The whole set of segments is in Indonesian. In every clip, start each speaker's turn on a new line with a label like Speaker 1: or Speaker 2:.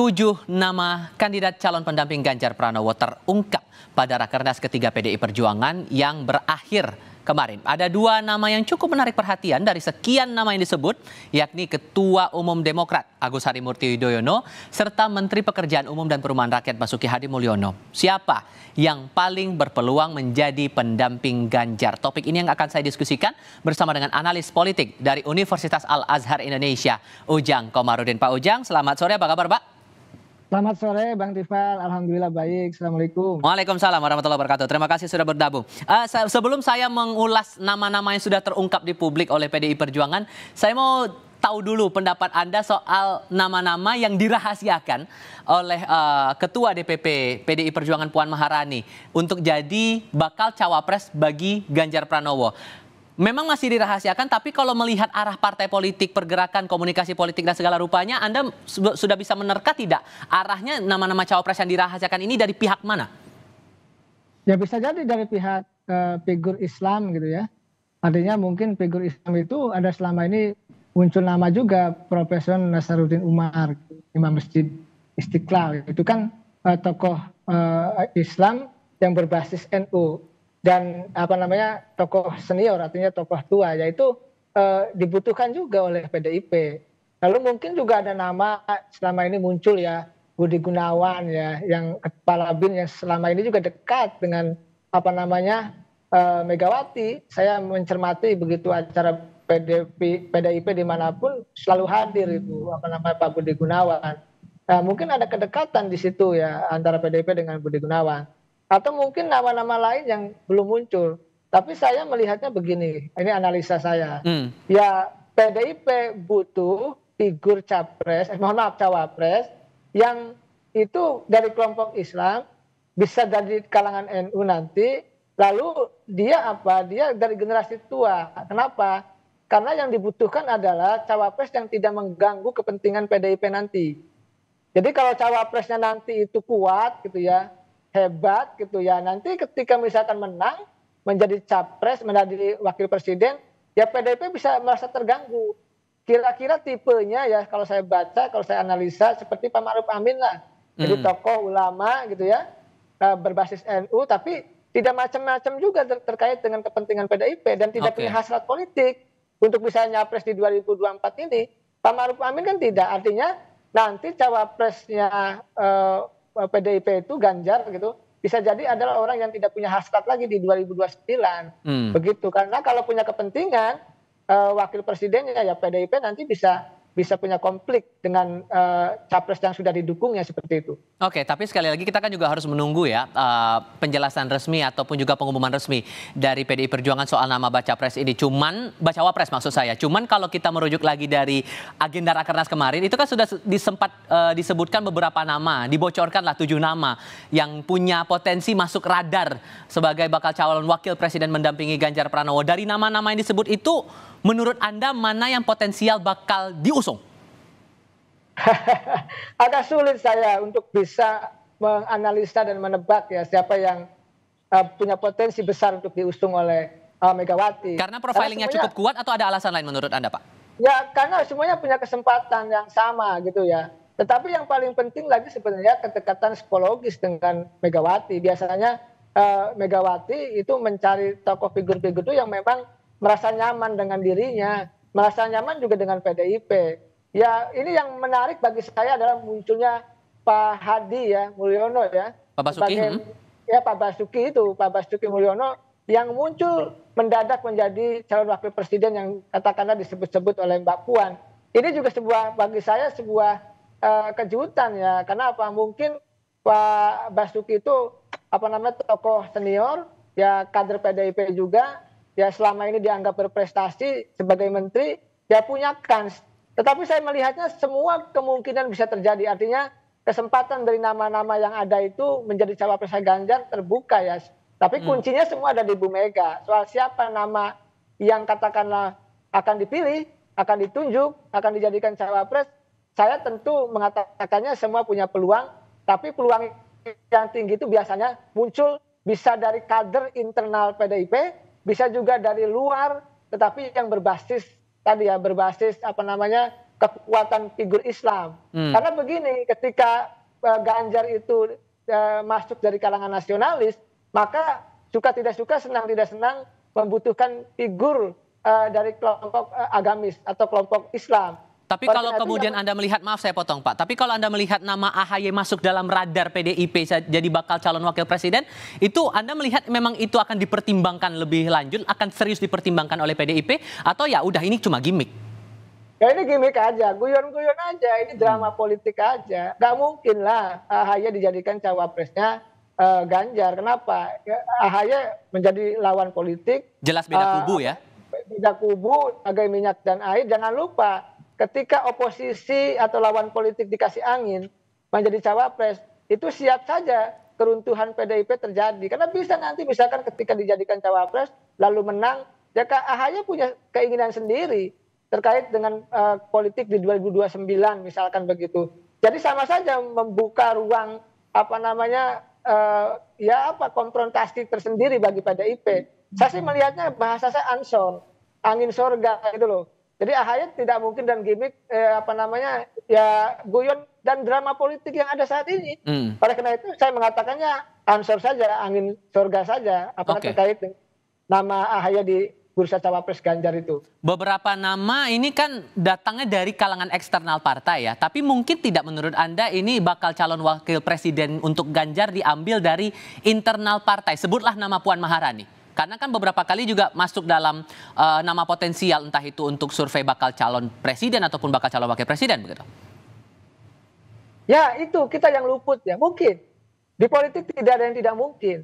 Speaker 1: Tujuh nama kandidat calon pendamping Ganjar Pranowo terungkap pada Rakernas ketiga PDI Perjuangan yang berakhir kemarin. Ada dua nama yang cukup menarik perhatian dari sekian nama yang disebut, yakni Ketua Umum Demokrat Agus Harimurti Yudhoyono serta Menteri Pekerjaan Umum dan Perumahan Rakyat Basuki Hadi Mulyono. Siapa yang paling berpeluang menjadi pendamping Ganjar? Topik ini yang akan saya diskusikan bersama dengan analis politik dari Universitas Al Azhar Indonesia, Ujang Komarudin. Pak Ujang, selamat sore, apa kabar, Pak?
Speaker 2: Selamat sore Bang Tifal, Alhamdulillah baik, Assalamualaikum.
Speaker 1: Waalaikumsalam warahmatullahi wabarakatuh, terima kasih sudah bergabung. Uh, sebelum saya mengulas nama-nama yang sudah terungkap di publik oleh PDI Perjuangan, saya mau tahu dulu pendapat Anda soal nama-nama yang dirahasiakan oleh uh, Ketua DPP PDI Perjuangan Puan Maharani untuk jadi bakal cawapres bagi Ganjar Pranowo memang masih dirahasiakan, tapi kalau melihat arah partai politik, pergerakan, komunikasi politik dan segala rupanya, Anda sudah bisa menerka tidak arahnya nama-nama cawapres yang dirahasiakan ini dari pihak mana?
Speaker 2: Ya bisa jadi dari pihak uh, figur Islam gitu ya. Artinya mungkin figur Islam itu ada selama ini muncul nama juga Profesor Nasaruddin Umar, Imam Masjid Istiqlal. Itu kan uh, tokoh uh, Islam yang berbasis NU dan apa namanya tokoh senior artinya tokoh tua yaitu eh, dibutuhkan juga oleh PDIP. Lalu mungkin juga ada nama selama ini muncul ya Budi Gunawan ya yang kepala bin yang selama ini juga dekat dengan apa namanya eh, Megawati. Saya mencermati begitu acara PDIP, PDIP dimanapun selalu hadir itu apa namanya Pak Budi Gunawan. Nah, mungkin ada kedekatan di situ ya antara PDIP dengan Budi Gunawan atau mungkin nama-nama lain yang belum muncul. Tapi saya melihatnya begini, ini analisa saya. Hmm. Ya PDIP butuh figur capres, eh, mohon maaf cawapres yang itu dari kelompok Islam bisa dari kalangan NU nanti. Lalu dia apa? Dia dari generasi tua. Kenapa? Karena yang dibutuhkan adalah cawapres yang tidak mengganggu kepentingan PDIP nanti. Jadi kalau cawapresnya nanti itu kuat gitu ya, hebat gitu ya. Nanti ketika misalkan menang menjadi capres, menjadi wakil presiden, ya PDIP bisa merasa terganggu. Kira-kira tipenya ya kalau saya baca, kalau saya analisa seperti Pak Maruf Amin lah. Jadi hmm. tokoh ulama gitu ya, eh, berbasis NU tapi tidak macam-macam juga ter terkait dengan kepentingan PDIP dan tidak okay. punya hasrat politik untuk bisa nyapres di 2024 ini. Pak Maruf Amin kan tidak, artinya nanti cawapresnya uh, PDIP eh, itu Ganjar gitu bisa jadi adalah orang yang tidak punya hasrat lagi di 2029 hmm. begitu karena kalau punya kepentingan uh, wakil presidennya ya PDIP nanti bisa bisa punya konflik dengan uh, capres yang sudah didukungnya seperti itu.
Speaker 1: Oke, tapi sekali lagi kita kan juga harus menunggu ya uh, penjelasan resmi ataupun juga pengumuman resmi dari PDI Perjuangan soal nama baca pres ini. Cuman baca wapres maksud saya. Cuman kalau kita merujuk lagi dari agenda rakernas kemarin itu kan sudah disempat uh, disebutkan beberapa nama, dibocorkanlah tujuh nama yang punya potensi masuk radar sebagai bakal calon wakil presiden mendampingi Ganjar Pranowo. Dari nama-nama yang disebut itu Menurut Anda mana yang potensial bakal diusung?
Speaker 2: Agak sulit saya untuk bisa menganalisa dan menebak ya siapa yang uh, punya potensi besar untuk diusung oleh uh, Megawati. Karena profilingnya semuanya, cukup
Speaker 1: kuat atau ada alasan lain menurut Anda Pak?
Speaker 2: Ya karena semuanya punya kesempatan yang sama gitu ya. Tetapi yang paling penting lagi sebenarnya kedekatan psikologis dengan Megawati. Biasanya uh, Megawati itu mencari tokoh figur-figur itu yang memang merasa nyaman dengan dirinya, merasa nyaman juga dengan PDIP. Ya, ini yang menarik bagi saya adalah munculnya Pak Hadi ya, Mulyono ya. Pak Basuki. Sebagai, hmm. Ya, Pak Basuki itu, Pak Basuki Mulyono yang muncul mendadak menjadi calon wakil presiden yang katakanlah disebut-sebut oleh Mbak Puan. Ini juga sebuah bagi saya sebuah uh, kejutan ya, karena apa? Mungkin Pak Basuki itu apa namanya tokoh senior, ya kader PDIP juga ya selama ini dianggap berprestasi sebagai menteri ya punya kans. Tetapi saya melihatnya semua kemungkinan bisa terjadi. Artinya kesempatan dari nama-nama yang ada itu menjadi cawapres Ganjar terbuka ya. Tapi hmm. kuncinya hmm. semua ada di Bu Mega. Soal siapa nama yang katakanlah akan dipilih, akan ditunjuk, akan dijadikan cawapres, saya tentu mengatakannya semua punya peluang. Tapi peluang yang tinggi itu biasanya muncul bisa dari kader internal PDIP bisa juga dari luar tetapi yang berbasis tadi ya berbasis apa namanya kekuatan figur Islam. Hmm. Karena begini, ketika uh, Ganjar itu uh, masuk dari kalangan nasionalis, maka suka tidak suka, senang tidak senang membutuhkan figur uh, dari kelompok uh, agamis atau kelompok Islam. Tapi kalau kemudian
Speaker 1: yang... Anda melihat, maaf saya potong Pak, tapi kalau Anda melihat nama AHY masuk dalam radar PDIP jadi bakal calon wakil presiden, itu Anda melihat memang itu akan dipertimbangkan lebih lanjut, akan serius dipertimbangkan oleh PDIP, atau ya udah ini cuma gimmick?
Speaker 2: Ya ini gimmick aja, guyon-guyon aja, ini drama hmm. politik aja. Gak mungkin lah AHY dijadikan cawapresnya uh, Ganjar. Kenapa? Ya, AHY menjadi lawan politik. Jelas beda uh, kubu ya? Beda kubu, agak minyak dan air. Jangan lupa ketika oposisi atau lawan politik dikasih angin menjadi cawapres itu siap saja keruntuhan PDIP terjadi karena bisa nanti misalkan ketika dijadikan cawapres lalu menang ya Kak punya keinginan sendiri terkait dengan uh, politik di 2029 misalkan begitu jadi sama saja membuka ruang apa namanya uh, ya apa konfrontasi tersendiri bagi PDIP saya sih melihatnya bahasa saya ansor angin sorga gitu loh jadi AHY tidak mungkin dan gimmick eh, apa namanya ya guyon dan drama politik yang ada saat ini. Hmm. Oleh karena itu saya mengatakannya ansor saja, angin surga saja apa okay. terkait nama AHY di bursa cawapres Ganjar itu.
Speaker 1: Beberapa nama ini kan datangnya dari kalangan eksternal partai ya, tapi mungkin tidak menurut Anda ini bakal calon wakil presiden untuk Ganjar diambil dari internal partai. Sebutlah nama Puan Maharani. Karena kan beberapa kali juga masuk dalam uh, nama potensial entah itu untuk survei bakal calon presiden ataupun bakal calon wakil presiden begitu.
Speaker 2: Ya itu kita yang luput ya mungkin di politik tidak ada yang tidak mungkin.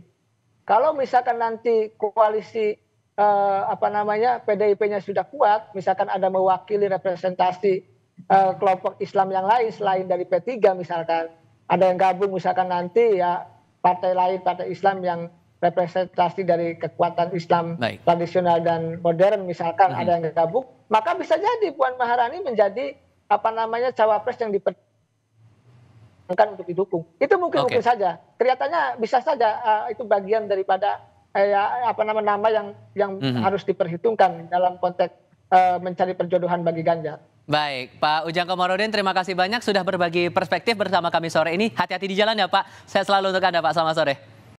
Speaker 2: Kalau misalkan nanti koalisi uh, apa namanya PDIP-nya sudah kuat, misalkan ada mewakili representasi uh, kelompok Islam yang lain selain dari P3 misalkan, ada yang gabung misalkan nanti ya partai lain partai Islam yang representasi dari kekuatan Islam Baik. tradisional dan modern misalkan hmm. ada yang gabung maka bisa jadi Puan Maharani menjadi apa namanya cawapres yang diperkenankan untuk didukung itu mungkin okay. mungkin saja kelihatannya bisa saja uh, itu bagian daripada eh, ya, apa nama nama yang yang hmm. harus diperhitungkan dalam konteks uh, mencari perjodohan bagi Ganjar.
Speaker 1: Baik, Pak Ujang Komarudin, terima kasih banyak sudah berbagi perspektif bersama kami sore ini. Hati-hati di jalan ya Pak. Saya selalu untuk Anda Pak, selamat sore.